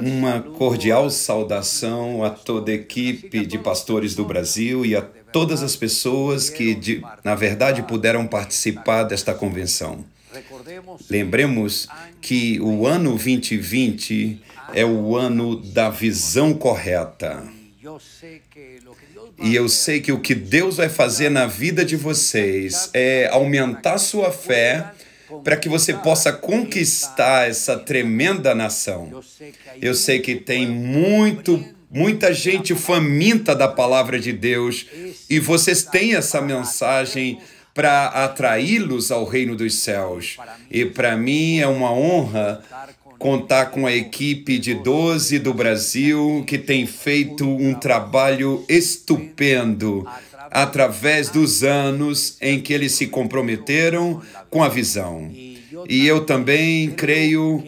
Uma cordial saudação a toda a equipe de pastores do Brasil e a todas as pessoas que, de, na verdade, puderam participar desta convenção. Lembremos que o ano 2020 é o ano da visão correta. E eu sei que o que Deus vai fazer na vida de vocês é aumentar sua fé para que você possa conquistar essa tremenda nação. Eu sei que tem muito muita gente faminta da palavra de Deus e vocês têm essa mensagem para atraí-los ao reino dos céus. E para mim é uma honra contar com a equipe de 12 do Brasil que tem feito um trabalho estupendo através dos anos em que eles se comprometeram com a visão. E eu também creio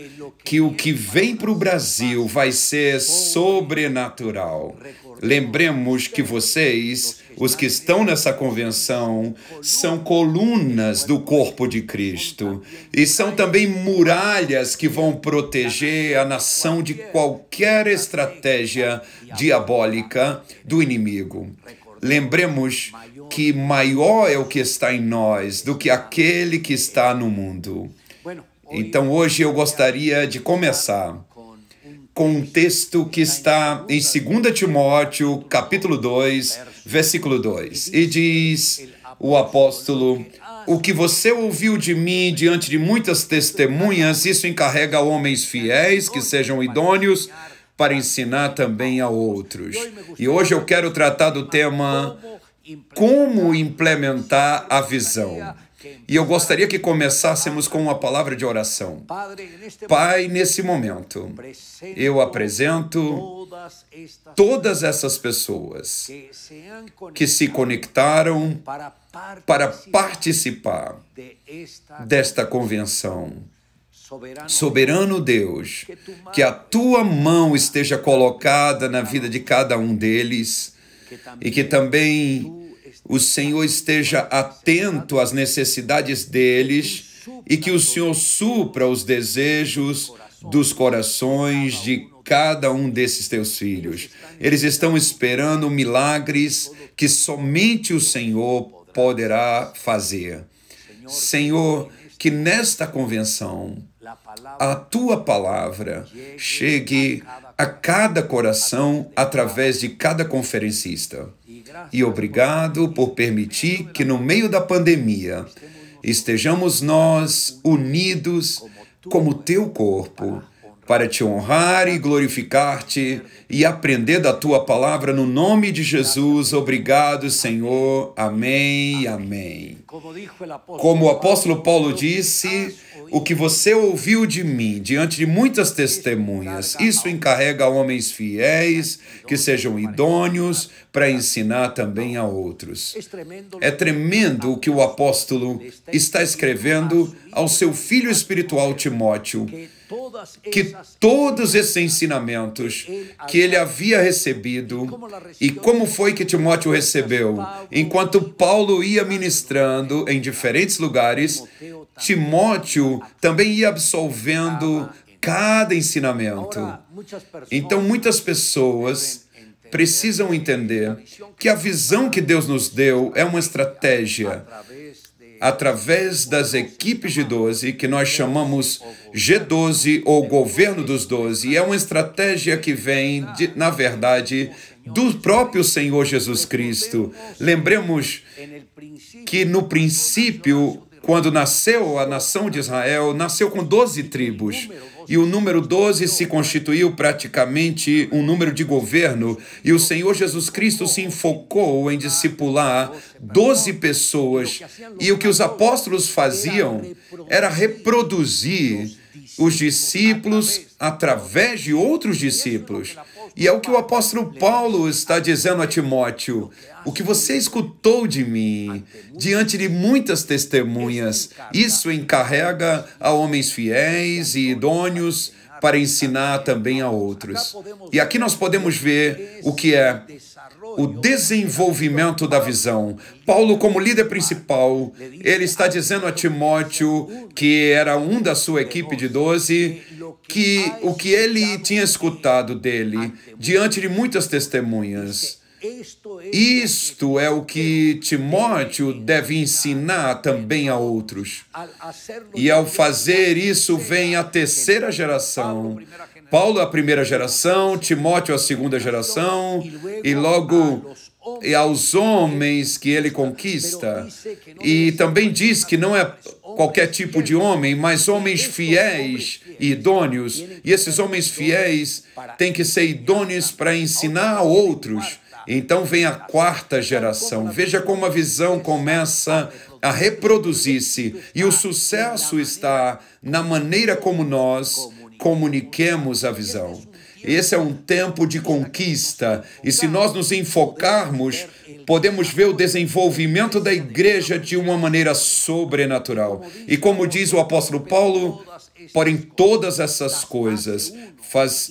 que o que vem para o Brasil vai ser sobrenatural. Lembremos que vocês, os que estão nessa convenção, são colunas do corpo de Cristo e são também muralhas que vão proteger a nação de qualquer estratégia diabólica do inimigo lembremos que maior é o que está em nós do que aquele que está no mundo. Então hoje eu gostaria de começar com um texto que está em 2 Timóteo, capítulo 2, versículo 2. E diz o apóstolo: O que você ouviu de mim diante de muitas testemunhas, isso encarrega homens fiéis que sejam idôneos para ensinar também a outros. E hoje eu quero tratar do tema como implementar a visão. E eu gostaria que começássemos com uma palavra de oração. Pai, nesse momento, eu apresento todas essas pessoas que se conectaram para participar desta convenção Soberano Deus, que a tua mão esteja colocada na vida de cada um deles e que também o Senhor esteja atento às necessidades deles e que o Senhor supra os desejos dos corações de cada um desses teus filhos. Eles estão esperando milagres que somente o Senhor poderá fazer. Senhor, que nesta convenção a tua palavra chegue a cada coração através de cada conferencista. E obrigado por permitir que no meio da pandemia estejamos nós unidos como teu corpo para te honrar e glorificar-te e aprender da tua palavra no nome de Jesus. Obrigado, Senhor. Amém. Amém. Como o apóstolo Paulo disse, o que você ouviu de mim diante de muitas testemunhas, isso encarrega homens fiéis que sejam idôneos para ensinar também a outros. É tremendo o que o apóstolo está escrevendo ao seu filho espiritual Timóteo que todos esses ensinamentos que ele havia recebido e como foi que Timóteo recebeu, enquanto Paulo ia ministrando em diferentes lugares, Timóteo também ia absolvendo cada ensinamento. Então muitas pessoas precisam entender que a visão que Deus nos deu é uma estratégia através das equipes de 12, que nós chamamos G12 ou Governo dos 12, e é uma estratégia que vem, de, na verdade, do próprio Senhor Jesus Cristo. Lembremos que no princípio, quando nasceu a nação de Israel, nasceu com 12 tribos e o número 12 se constituiu praticamente um número de governo, e o Senhor Jesus Cristo se enfocou em discipular 12 pessoas, e o que os apóstolos faziam era reproduzir os discípulos através de outros discípulos. E é o que o apóstolo Paulo está dizendo a Timóteo: o que você escutou de mim, diante de muitas testemunhas, isso encarrega a homens fiéis e idôneos para ensinar também a outros. E aqui nós podemos ver o que é o desenvolvimento da visão. Paulo, como líder principal, ele está dizendo a Timóteo, que era um da sua equipe de doze, que o que ele tinha escutado dele, diante de muitas testemunhas, isto é o que Timóteo é deve ensinar também a outros. E ao fazer é isso, vem é a terceira geração. Paulo, a primeira geração, Timóteo, a segunda então, geração, e logo e aos homens que ele conquista. E também diz que não é qualquer tipo de homem, mas homens fiéis e idôneos. E esses homens fiéis têm que ser idôneos para ensinar a outros então vem a quarta geração. Veja como a visão começa a reproduzir-se e o sucesso está na maneira como nós comuniquemos a visão. Esse é um tempo de conquista, e se nós nos enfocarmos, podemos ver o desenvolvimento da igreja de uma maneira sobrenatural. E como diz o apóstolo Paulo, porém todas essas coisas faz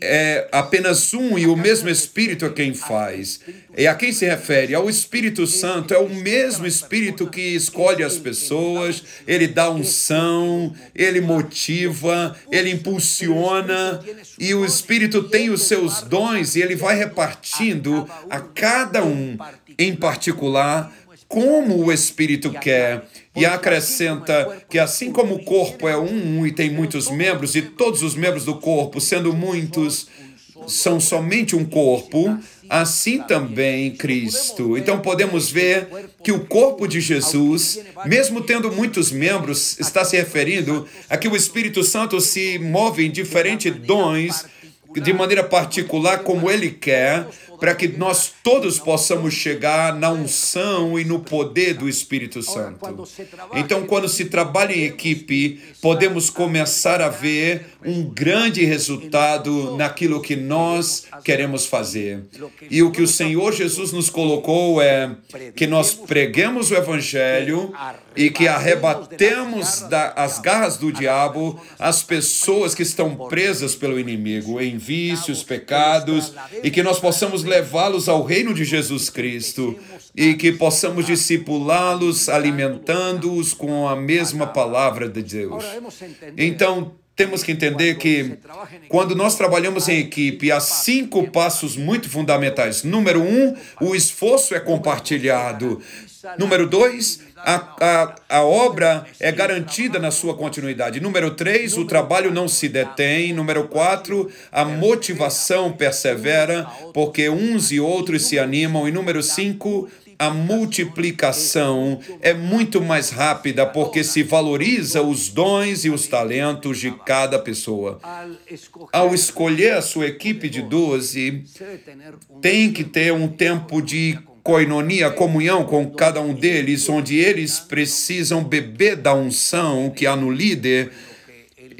é apenas um e o mesmo Espírito é quem faz. E é a quem se refere? Ao Espírito Santo. É o mesmo Espírito que escolhe as pessoas, ele dá unção, ele motiva, ele impulsiona. E o Espírito tem os seus dons e ele vai repartindo a cada um, em particular, como o Espírito quer. E acrescenta que, assim como o corpo é um e tem muitos membros, e todos os membros do corpo, sendo muitos, são somente um corpo, assim também Cristo. Então podemos ver que o corpo de Jesus, mesmo tendo muitos membros, está se referindo a que o Espírito Santo se move em diferentes dons de maneira particular, como Ele quer, para que nós todos possamos chegar na unção e no poder do Espírito Santo. Então, quando se trabalha em equipe, podemos começar a ver um grande resultado naquilo que nós queremos fazer. E o que o Senhor Jesus nos colocou é que nós preguemos o Evangelho e que arrebatemos das garras do diabo as pessoas que estão presas pelo inimigo em vícios, pecados, e que nós possamos levá-los ao reino de Jesus Cristo e que possamos discipulá-los, alimentando-os com a mesma palavra de Deus. Então, temos que entender que quando nós trabalhamos em equipe, há cinco passos muito fundamentais. Número um, o esforço é compartilhado. Número dois, a, a, a obra é garantida na sua continuidade. Número três, o trabalho não se detém. Número quatro, a motivação persevera, porque uns e outros se animam. E número cinco, a multiplicação é muito mais rápida porque se valoriza os dons e os talentos de cada pessoa. Ao escolher a sua equipe de 12, tem que ter um tempo de coinonia, comunhão com cada um deles, onde eles precisam beber da unção que há no líder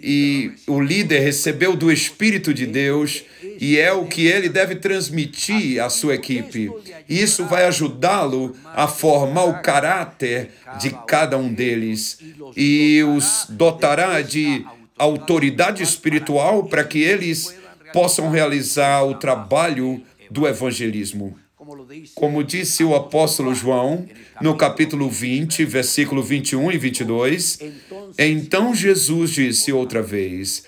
e o líder recebeu do Espírito de Deus e é o que ele deve transmitir à sua equipe. Isso vai ajudá-lo a formar o caráter de cada um deles e os dotará de autoridade espiritual para que eles possam realizar o trabalho do evangelismo. Como disse o apóstolo João, no capítulo 20, versículo 21 e 22, então Jesus disse outra vez: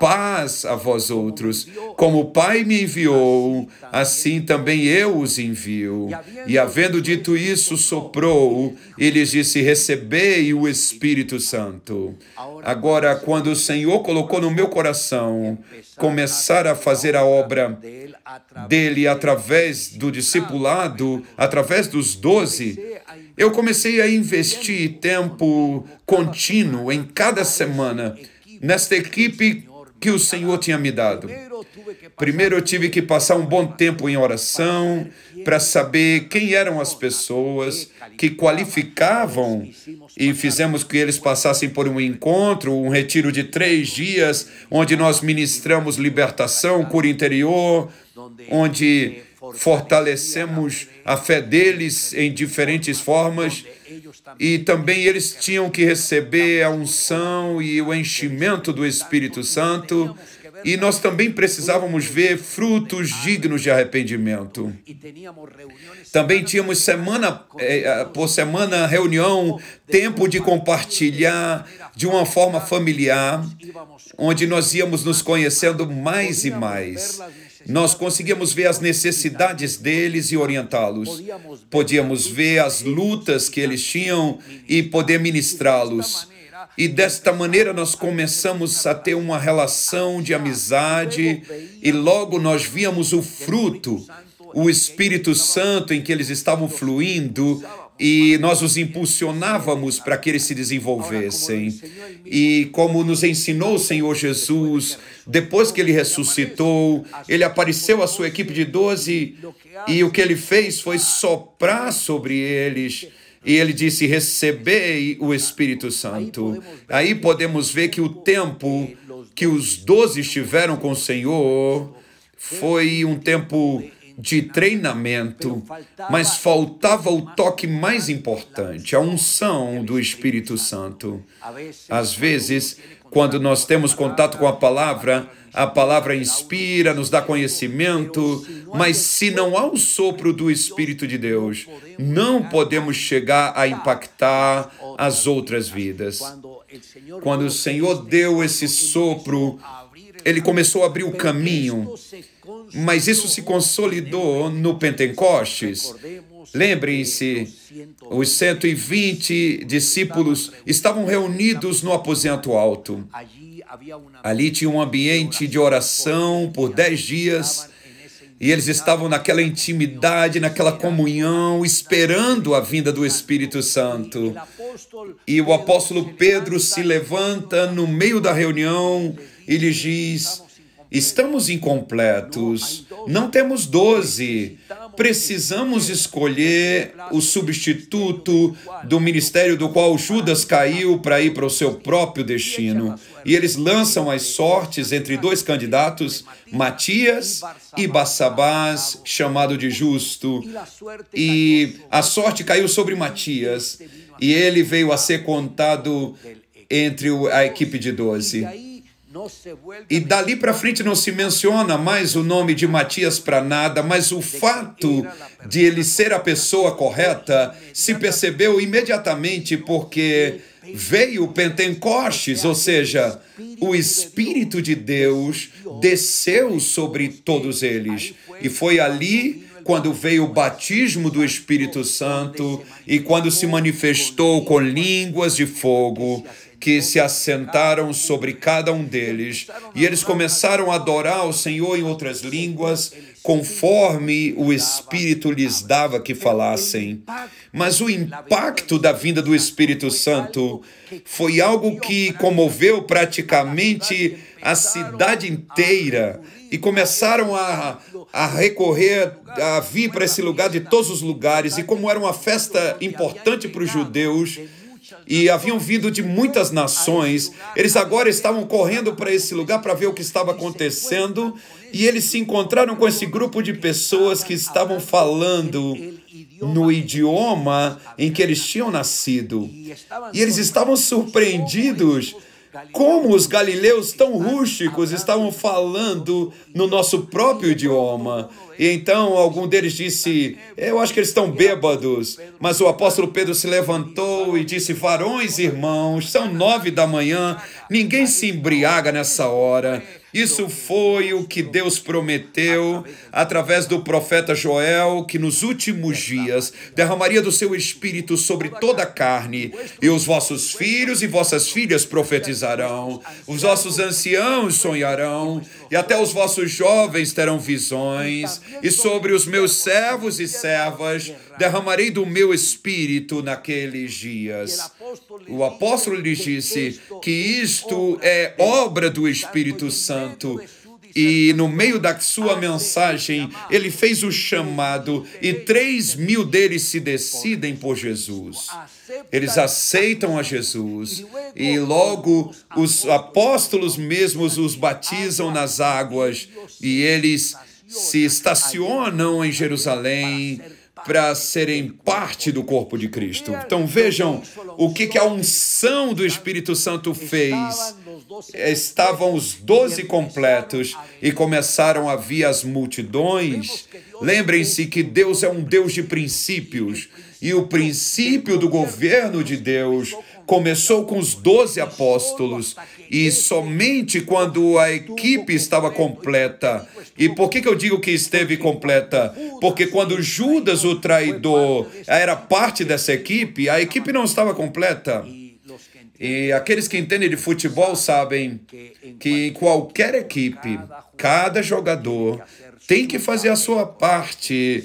paz a vós outros. Como o Pai me enviou, assim também eu os envio. E havendo dito isso, soprou e lhes disse: Recebei o Espírito Santo. Agora, quando o Senhor colocou no meu coração começar a fazer a obra dele através do discipulado, através dos doze, eu comecei a investir tempo contínuo em cada semana nesta equipe que o Senhor tinha me dado. Primeiro eu tive que passar um bom tempo em oração para saber quem eram as pessoas que qualificavam e fizemos que eles passassem por um encontro, um retiro de três dias, onde nós ministramos libertação, cura interior, onde fortalecemos a fé deles em diferentes formas e também eles tinham que receber a unção e o enchimento do Espírito Santo. E nós também precisávamos ver frutos dignos de arrependimento. Também tínhamos semana eh, eh, por semana reunião, tempo de compartilhar de uma forma familiar, onde nós íamos nos conhecendo mais e mais. Nós conseguíamos ver as necessidades deles e orientá-los. Podíamos ver as lutas que eles tinham e poder ministrá-los. E desta maneira nós começamos a ter uma relação de amizade e logo nós víamos o fruto, o Espírito Santo em que eles estavam fluindo e nós os impulsionávamos para que eles se desenvolvessem. E como nos ensinou o Senhor Jesus, depois que ele ressuscitou, ele apareceu à sua equipe de doze e o que ele fez foi soprar sobre eles. E ele disse: Recebei o Espírito Santo. Aí podemos ver que o tempo que os doze estiveram com o Senhor foi um tempo de treinamento, mas faltava o toque mais importante, a unção do Espírito Santo. Às vezes, quando nós temos contato com a palavra, a palavra inspira, nos dá conhecimento, mas se não há o sopro do Espírito de Deus, não podemos chegar a impactar as outras vidas. Quando o Senhor deu esse sopro, ele começou a abrir o caminho mas isso se consolidou no Pentecostes. Lembrem-se, os 120 discípulos estavam reunidos no aposento alto. Ali tinha um ambiente de oração por dez dias. E eles estavam naquela intimidade, naquela comunhão, esperando a vinda do Espírito Santo. E o apóstolo Pedro se levanta no meio da reunião e lhes diz: Estamos incompletos, não temos doze. Precisamos escolher o substituto do ministério do qual Judas caiu para ir para o seu próprio destino. E eles lançam as sortes entre dois candidatos, Matias e Bassabás, chamado de justo. E a sorte caiu sobre Matias, e ele veio a ser contado entre a equipe de doze. E dali para frente não se menciona mais o nome de Matias para nada, mas o fato de ele ser a pessoa correta se percebeu imediatamente porque veio Pentecostes, ou seja, o Espírito de Deus desceu sobre todos eles. E foi ali quando veio o batismo do Espírito Santo e quando se manifestou com línguas de fogo que se assentaram sobre cada um deles, e eles começaram a adorar o Senhor em outras línguas, conforme o Espírito lhes dava que falassem. Mas o impacto da vinda do Espírito Santo foi algo que comoveu praticamente a cidade inteira e começaram a, a recorrer, a vir para esse lugar de todos os lugares. E como era uma festa importante para os judeus, e haviam vindo de muitas nações. Eles agora estavam correndo para esse lugar para ver o que estava acontecendo e eles se encontraram com esse grupo de pessoas que estavam falando no idioma em que eles tinham nascido. E eles estavam surpreendidos como os galileus tão rústicos estavam falando no nosso próprio idioma. É e então algum deles tá disse: Eu acho que eles estão bêbados. Mas o apóstolo Pedro se levantou e disse: Varões, irmãos, são nove da manhã, ninguém se embriaga nessa hora. Isso foi o que Deus prometeu através do profeta Joel, que nos últimos dias derramaria do seu espírito sobre toda a carne, e os vossos filhos e vossas filhas profetizarão, os vossos anciãos sonharão, e até os vossos jovens terão visões, então, e sobre os meus servos e servas derramarei do meu espírito naqueles dias. O apóstolo lhe disse que isto é obra do Espírito Santo e é no meio da sua mensagem, ele fez o chamado e três é mil deles se decidem por Jesus. Eles aceitam a Jesus e logo os apóstolos mesmos os batizam nas águas e eles se estacionam em Jerusalém para serem parte do corpo de Cristo. Então vejam o que, que a unção do Espírito Santo fez estavam os doze completos e começaram a vir as multidões. Lembrem-se que Deus é um Deus de princípios e o princípio do governo de Deus começou com os doze apóstolos e somente quando a equipe estava completa. E por que, que eu digo que esteve completa? Porque quando Judas, o traidor, era parte dessa equipe, a equipe não estava completa. E aqueles que entendem de futebol sabem que em qualquer equipe, cada jogador tem que fazer a sua parte.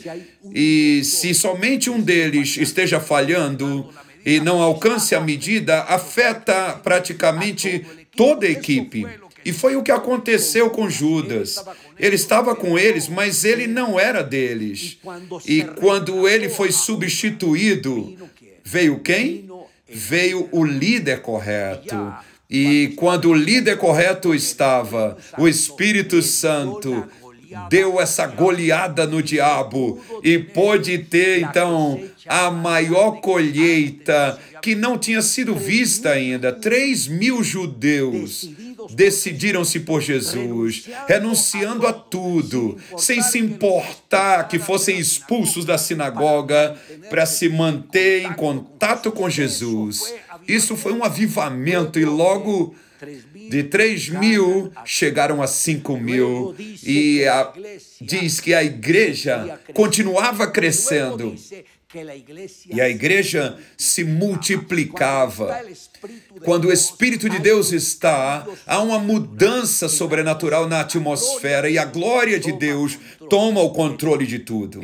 E se somente um deles esteja falhando e não alcance a medida, afeta praticamente toda a equipe. E foi o que aconteceu com Judas. Ele estava com eles, mas ele não era deles. E quando ele foi substituído, veio quem? veio o líder correto. E quando o líder correto estava, o Espírito Santo deu essa goleada no diabo e pôde ter então a maior colheita que não tinha sido vista ainda. 3 mil judeus decidiram-se por Jesus, renunciando a tudo, sem se importar que fossem expulsos da sinagoga, para se manter em contato com Jesus. Isso foi um avivamento e logo. De 3 mil né? chegaram a 5 mil. E a, diz que a igreja continuava crescendo. E a igreja se multiplicava. Quando o Espírito de Deus está, há uma mudança sobrenatural na atmosfera e a glória de Deus toma o controle de tudo.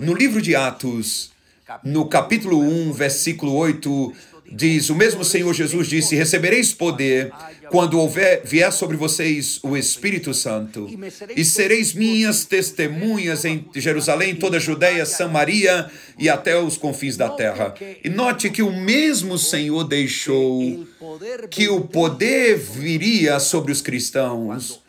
No livro de Atos, no capítulo 1, versículo 8, diz: O mesmo Senhor Jesus disse: Recebereis poder quando houver, vier sobre vocês o Espírito Santo, e sereis minhas testemunhas em Jerusalém, toda a Judéia, Samaria e até os confins da terra. E note que o mesmo Senhor deixou que o poder viria sobre os cristãos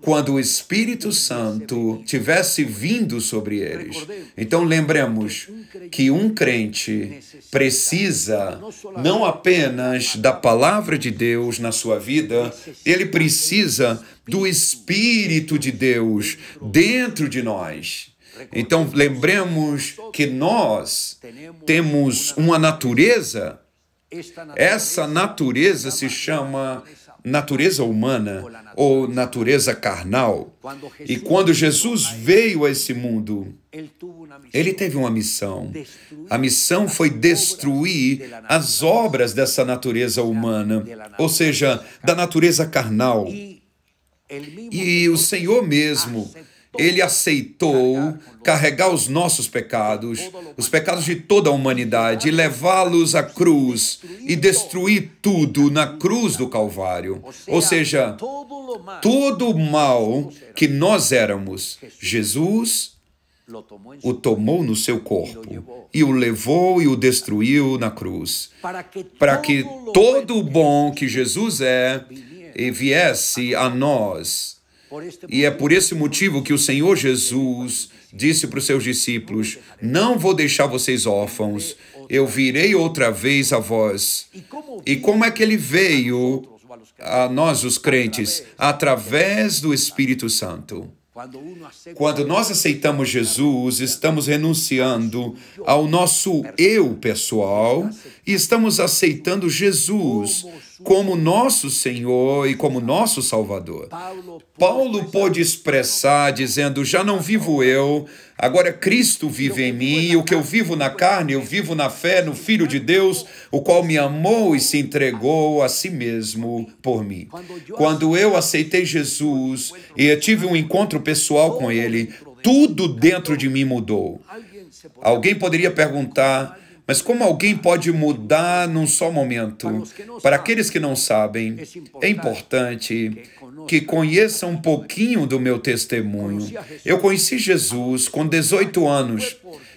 quando o Espírito Santo tivesse vindo sobre eles. Então lembremos que um crente precisa não apenas da palavra de Deus na sua vida, ele precisa do Espírito de Deus dentro de nós. Então lembremos que nós temos uma natureza essa natureza se chama natureza humana ou natureza carnal. E quando Jesus veio a esse mundo, ele teve uma missão. A missão foi destruir as obras dessa natureza humana, ou seja, da natureza carnal. E o Senhor mesmo ah, ele aceitou carregar os nossos pecados, os pecados de toda a humanidade, levá-los à cruz e destruir tudo na cruz do Calvário. Ou seja, todo o mal que nós éramos, Jesus o tomou no seu corpo e o levou e o destruiu na cruz, para que todo o bom que Jesus é viesse a nós e é por esse motivo que o Senhor Jesus disse para os seus discípulos: Não vou deixar vocês órfãos, eu virei outra vez a vós. E como é que ele veio a nós, os crentes? Através do Espírito Santo. Quando nós aceitamos Jesus, estamos renunciando ao nosso eu pessoal e estamos aceitando Jesus como nosso Senhor e como nosso Salvador. Paulo pôde expressar, dizendo: Já não vivo eu, agora Cristo vive em mim, e o que eu vivo na carne, eu vivo na fé no Filho de Deus, o qual me amou e se entregou a si mesmo por mim. Quando eu aceitei Jesus e tive um encontro pessoal com ele, tudo dentro de mim mudou. Alguém poderia perguntar mas como alguém pode mudar num só momento? Para aqueles que não sabem, é, é importante que conheçam um pouquinho do meu testemunho. Eu conheci Jesus com 18 anos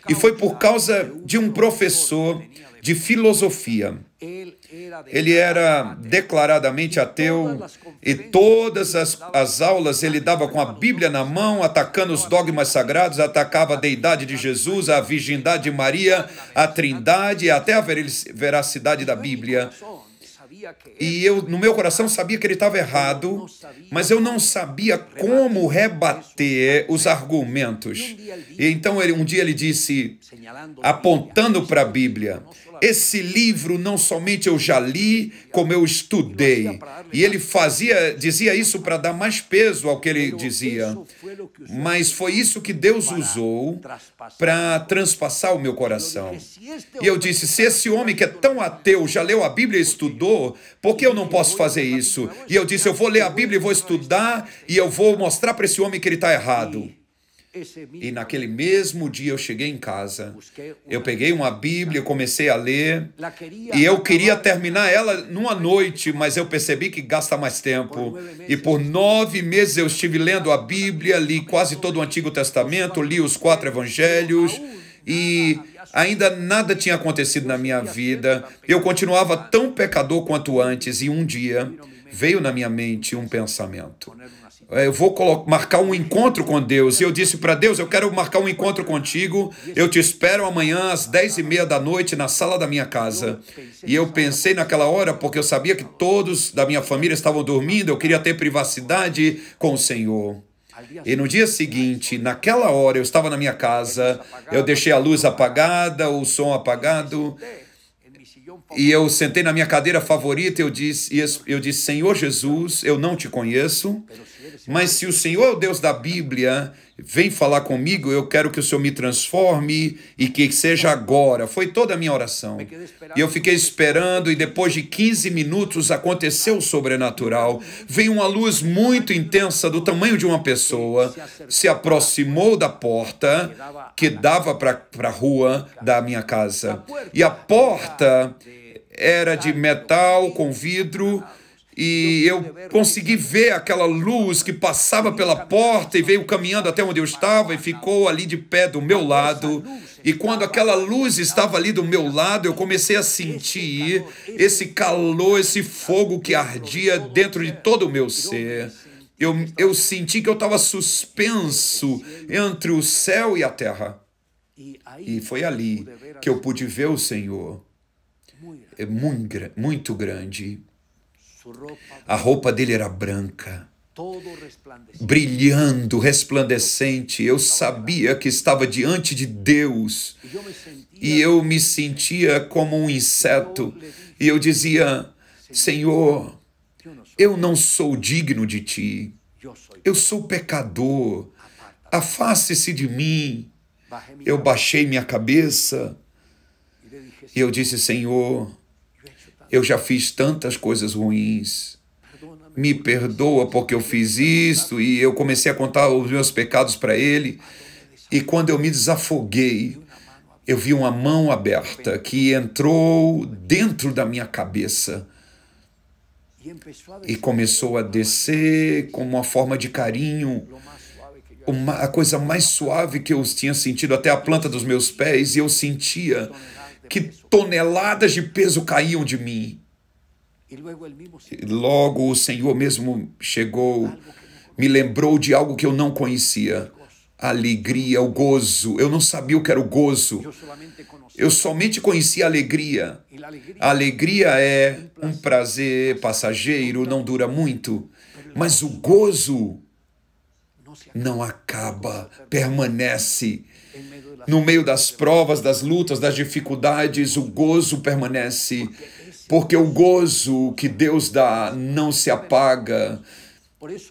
e foi por causa de um professor de filosofia. Ele era declaradamente ateu e todas as, as aulas ele dava com a Bíblia na mão, atacando os dogmas sagrados, atacava a deidade de Jesus, a virgindade de Maria, a trindade e até a veracidade da Bíblia. E eu, no meu coração, sabia que ele estava errado, mas eu não sabia como rebater os argumentos. E então, ele, um dia ele disse, apontando para a Bíblia: esse livro não somente eu já li, como eu estudei. E ele fazia, dizia isso para dar mais peso ao que ele dizia. Mas foi isso que Deus usou para transpassar o meu coração. E eu disse: se tá esse homem que é tão ateu já leu a Bíblia e estudou, por que eu não posso fazer isso? E eu disse: eu vou ler a Bíblia e vou estudar e eu vou mostrar para esse homem que ele está errado. É e naquele mesmo dia eu cheguei em casa, eu peguei uma Bíblia, comecei a ler, e eu queria terminar ela numa noite, mas eu percebi que gasta mais tempo. E por nove meses eu estive lendo a Bíblia, li quase todo o Antigo Testamento, li os quatro evangelhos, e ainda nada tinha acontecido na minha vida. Eu continuava tão pecador quanto antes, e um dia veio na minha mente um pensamento. É, eu vou marcar um encontro com Deus. E eu disse para Deus, eu quero marcar um encontro contigo. Eu te espero amanhã às dez e meia da noite na sala da minha casa. E eu pensei naquela hora, porque eu sabia que todos da minha família estavam dormindo, eu queria ter privacidade com o Senhor. E no dia seguinte, naquela hora, eu estava na minha casa, eu deixei a luz apagada, o som apagado, e eu sentei na minha cadeira favorita e eu disse, eu disse Senhor Jesus, eu não te conheço, mas se o Senhor o Deus da Bíblia, vem falar comigo, eu quero que o Senhor me transforme e que seja agora. Foi toda a minha oração. É e eu fiquei esperando, e depois de 15 minutos aconteceu o sobrenatural. Veio uma luz muito intensa, do tamanho de uma pessoa, se aproximou da porta que dava para a rua da minha casa. E a porta era de metal com vidro e eu consegui ver aquela luz que passava pela porta e veio caminhando até onde eu estava e ficou ali de pé do meu lado. E quando aquela luz estava ali do meu lado, eu comecei a sentir esse calor, esse fogo que ardia dentro de todo o meu ser. Eu, eu senti que eu estava suspenso entre o céu e a terra. E foi ali que eu pude ver o Senhor. É muito, muito grande. A roupa dele era branca, brilhando, resplandecente. Eu sabia que estava diante de Deus e eu me sentia como um inseto. E eu dizia: Senhor, eu não sou digno de ti. Eu sou pecador. Afaste-se de mim. Eu baixei minha cabeça e eu disse: Senhor, eu já fiz tantas coisas ruins. Me perdoa porque eu fiz isto e eu comecei a contar os meus pecados para ele. E quando eu me desafoguei, eu vi uma mão aberta que entrou dentro da minha cabeça e começou a descer como uma forma de carinho, uma, a coisa mais suave que eu tinha sentido, até a planta dos meus pés, e eu sentia que toneladas de peso caíam de mim. E logo o Senhor mesmo chegou, me lembrou de algo que eu não conhecia. A alegria, o gozo. Eu não sabia o que era o gozo. Eu somente conhecia a alegria. A alegria é um prazer passageiro, não dura muito. Mas o gozo não acaba, permanece. No meio das provas, das lutas, das dificuldades, o gozo permanece, porque o gozo que Deus dá não se apaga.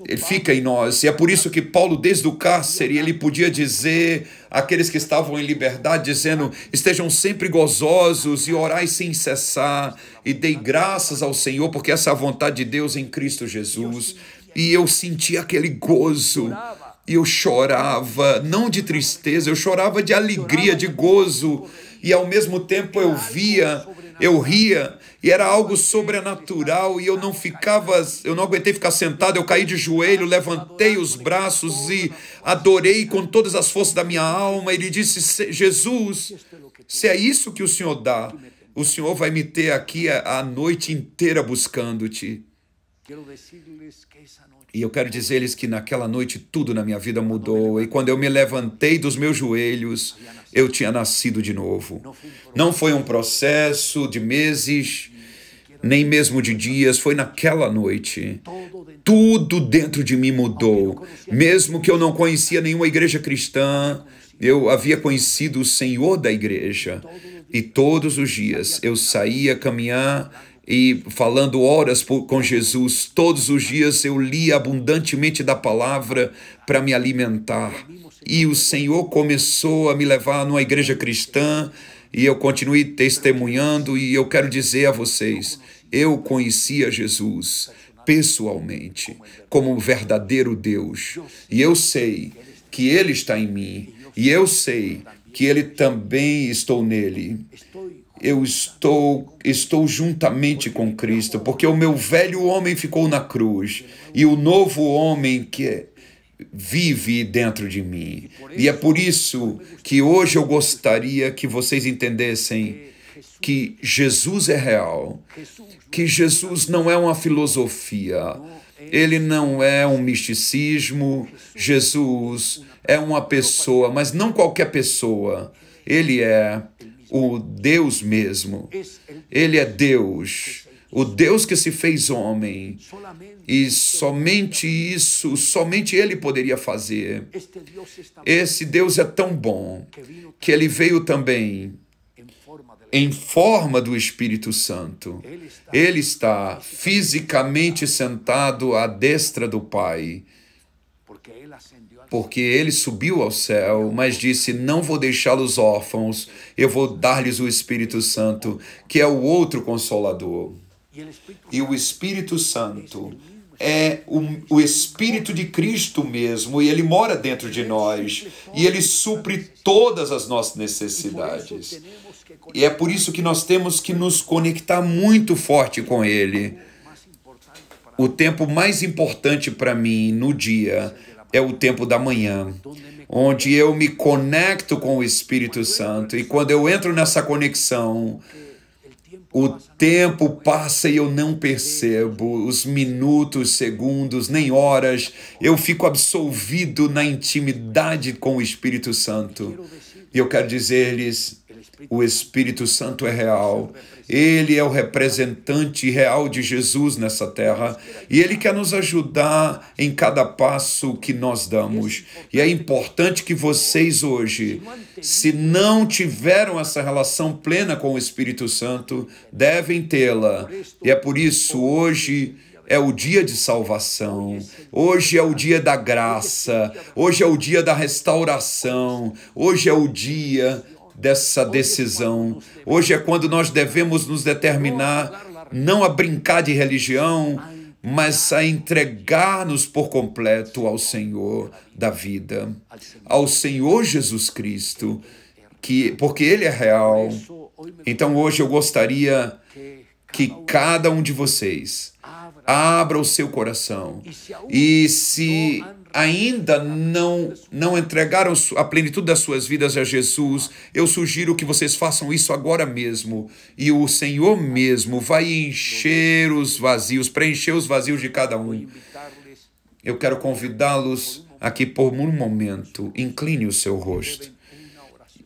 Ele fica em nós. E é por isso que Paulo, desde o cárcere, ele podia dizer àqueles que estavam em liberdade, dizendo: estejam sempre gozosos e orai sem cessar, e dei graças ao Senhor, porque essa é a vontade de Deus em Cristo Jesus. E eu senti aquele gozo. E eu chorava, não de tristeza, eu chorava de alegria, de gozo. E ao mesmo tempo eu via, eu ria, e era algo sobrenatural, e eu não ficava, eu não aguentei ficar sentado, eu caí de joelho, levantei os braços e adorei com todas as forças da minha alma. Ele disse: Jesus, se é isso que o Senhor dá, o Senhor vai me ter aqui a, a noite inteira buscando-te. E eu quero dizer-lhes que naquela noite tudo na minha vida mudou, e quando eu me levantei dos meus joelhos, eu tinha nascido de novo. Não foi um processo de meses, nem mesmo de dias, foi naquela noite. Tudo dentro de mim mudou. Mesmo que eu não conhecia nenhuma igreja cristã, eu havia conhecido o Senhor da igreja. E todos os dias eu saía caminhar e falando horas por, com Jesus. Todos os dias eu li abundantemente da palavra para me alimentar. E o Senhor começou a me levar numa igreja cristã e eu continuei testemunhando. E eu quero dizer a vocês: eu conhecia Jesus pessoalmente como um verdadeiro Deus. E eu sei que Ele está em mim. E eu sei que Ele também estou nele eu estou, estou juntamente com Cristo, porque o meu velho homem ficou na cruz e o novo homem que é, vive dentro de mim. E é por isso que hoje eu gostaria que vocês entendessem que Jesus é real, que Jesus não é uma filosofia, ele não é um misticismo, Jesus é uma pessoa, mas não qualquer pessoa. Ele é o Deus mesmo. Ele é Deus, o Deus que se fez homem. E somente isso, somente ele poderia fazer. Esse Deus é tão bom que ele veio também em forma do Espírito Santo. Ele está fisicamente sentado à destra do Pai porque ele subiu ao céu, mas disse: Não vou deixá-los órfãos, eu vou dar-lhes o Espírito Santo, que é o outro consolador. E o Espírito Santo é o, o Espírito de Cristo mesmo, e ele mora dentro de nós, e ele supre todas as nossas necessidades. E é por isso que nós temos que nos conectar muito forte com ele. O tempo mais importante para mim no dia é o tempo da manhã, onde eu me conecto com o Espírito Santo. E quando eu entro nessa conexão, o tempo passa e eu não percebo os minutos, segundos, nem horas. Eu fico absolvido na intimidade com o Espírito Santo. E eu quero dizer-lhes: o Espírito Santo é real. Ele é o representante real de Jesus nessa terra e ele quer nos ajudar em cada passo que nós damos. E é importante que vocês hoje, se não tiveram essa relação plena com o Espírito Santo, devem tê-la. E é por isso hoje é o dia de salvação, hoje é o dia da graça, hoje é o dia da restauração, hoje é o dia dessa é decisão. Hoje é quando nós devemos nos determinar não a brincar de religião, mas a entregar-nos por completo ao Senhor da vida, ao Senhor Jesus Cristo, que porque ele é real. Então hoje eu gostaria que cada um de vocês abra o seu coração e se ainda não, não entregaram a plenitude das suas vidas a Jesus, eu sugiro que vocês façam isso agora mesmo. E o Senhor mesmo vai encher os vazios, preencher os vazios de cada um. Eu quero convidá-los aqui por um momento. Incline o seu rosto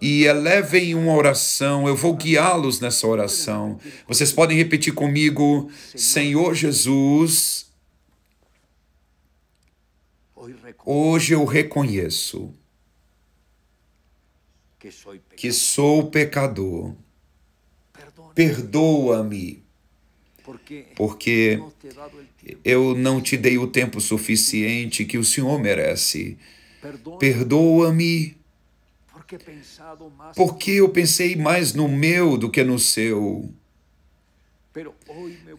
e elevem uma oração. Eu vou guiá-los nessa oração. Vocês podem repetir comigo: Senhor Jesus, Hoje eu reconheço que sou pecador. Perdoa-me, porque eu não te dei o tempo suficiente que o Senhor merece. Perdoa-me, porque eu pensei mais no meu do que no seu.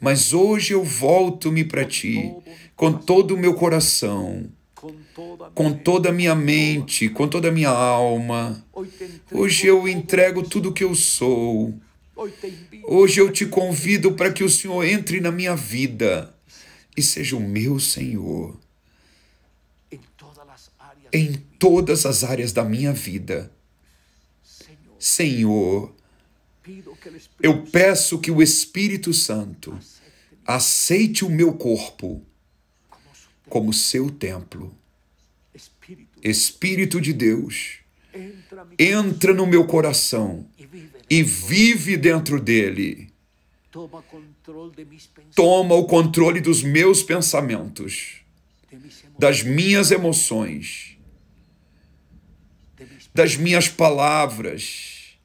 Mas hoje eu volto-me para ti, com todo o meu coração com toda a minha mente, com toda a minha alma. Hoje eu entrego tudo o que eu sou. Hoje eu te convido para que o Senhor entre na minha vida e seja o meu Senhor em todas as áreas da minha vida. Senhor, eu peço que o Espírito Santo aceite o meu corpo como seu templo Espírito de Deus, entra no meu coração e vive dentro dele. Toma o controle dos meus pensamentos, das minhas emoções, das minhas palavras,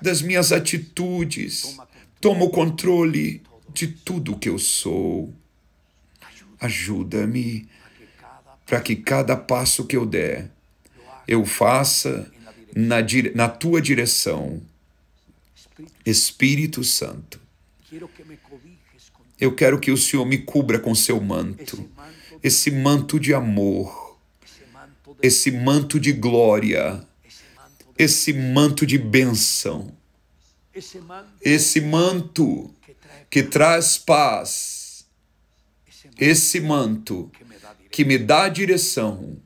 das minhas atitudes. Toma o controle de tudo que eu sou. Ajuda-me para que cada passo que eu der, eu faça na, na tua direção. Espírito Santo, eu quero que o Senhor me cubra com seu manto, esse manto de amor, esse manto de glória, esse manto de bênção, esse manto que traz paz, esse manto que me dá direção.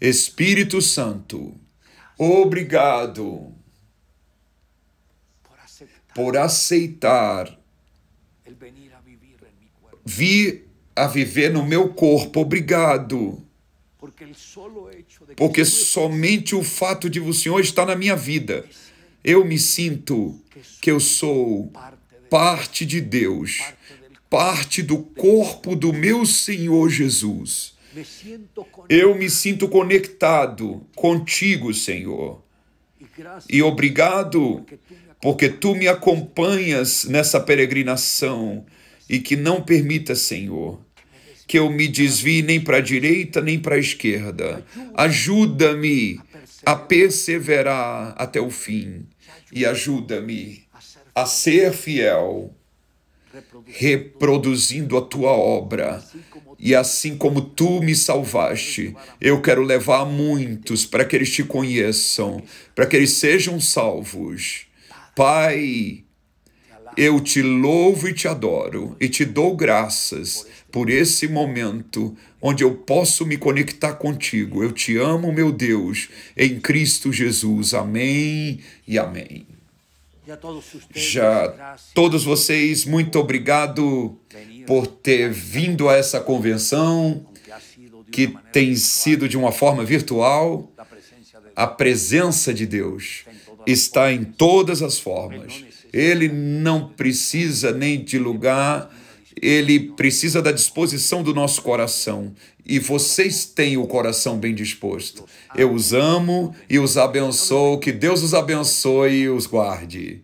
Espírito Santo, obrigado por aceitar vir a viver no meu corpo. Obrigado. Porque somente o fato de o Senhor estar na minha vida, eu me sinto que eu sou parte de Deus, parte do corpo do meu Senhor Jesus. Eu me sinto conectado contigo, Senhor. E obrigado porque tu me acompanhas nessa peregrinação e que não permita, Senhor, que eu me desvie nem para a direita nem para a esquerda. Ajuda-me a perseverar até o fim e ajuda-me a ser fiel reproduzindo a tua obra. E assim como tu me salvaste, eu quero levar muitos para que eles te conheçam, para que eles sejam salvos. Pai, eu te louvo e te adoro e te dou graças por esse momento onde eu posso me conectar contigo. Eu te amo, meu Deus, em Cristo Jesus. Amém e amém já todos vocês, muito obrigado por ter vindo a essa convenção que tem sido de uma forma virtual. A presença de Deus está em todas as formas. Ele não precisa nem de lugar ele precisa da disposição do nosso coração. E vocês têm o coração bem disposto. Eu os amo e os abençoo. Que Deus os abençoe e os guarde.